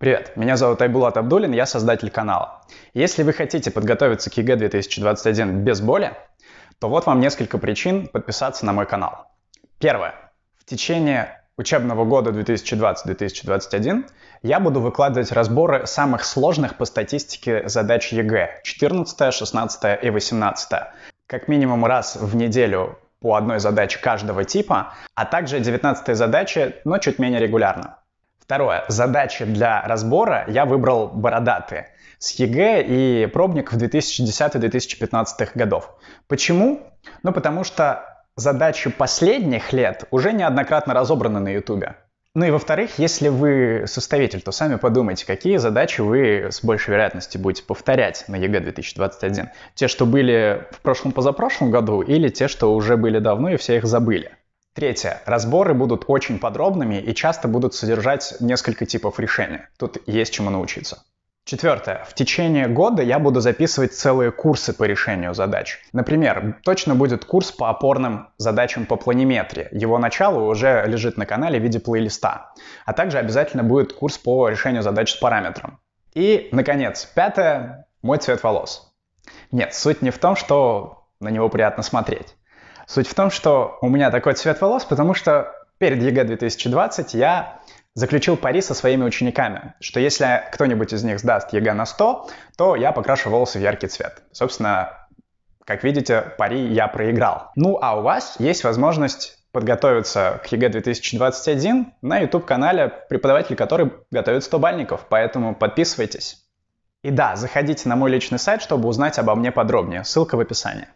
Привет, меня зовут Айбулат Абдулин, я создатель канала. Если вы хотите подготовиться к ЕГЭ 2021 без боли, то вот вам несколько причин подписаться на мой канал. Первое. В течение учебного года 2020-2021 я буду выкладывать разборы самых сложных по статистике задач ЕГЭ 14, 16 и 18. Как минимум раз в неделю по одной задаче каждого типа, а также 19 задачи, но чуть менее регулярно. Второе. Задачи для разбора я выбрал бородатые с ЕГЭ и пробник в 2010-2015 годов. Почему? Ну, потому что задачи последних лет уже неоднократно разобраны на Ютубе. Ну и во-вторых, если вы составитель, то сами подумайте, какие задачи вы с большей вероятностью будете повторять на ЕГЭ 2021. Те, что были в прошлом-позапрошлом году, или те, что уже были давно и все их забыли. Третье. Разборы будут очень подробными и часто будут содержать несколько типов решения. Тут есть чему научиться. Четвертое. В течение года я буду записывать целые курсы по решению задач. Например, точно будет курс по опорным задачам по планиметрии. Его начало уже лежит на канале в виде плейлиста. А также обязательно будет курс по решению задач с параметром. И, наконец, пятое. Мой цвет волос. Нет, суть не в том, что на него приятно смотреть. Суть в том, что у меня такой цвет волос, потому что перед ЕГЭ 2020 я заключил пари со своими учениками, что если кто-нибудь из них сдаст ЕГЭ на 100, то я покрашу волосы в яркий цвет. Собственно, как видите, пари я проиграл. Ну а у вас есть возможность подготовиться к ЕГЭ 2021 на YouTube-канале, преподаватель который готовит 100 бальников, поэтому подписывайтесь. И да, заходите на мой личный сайт, чтобы узнать обо мне подробнее. Ссылка в описании.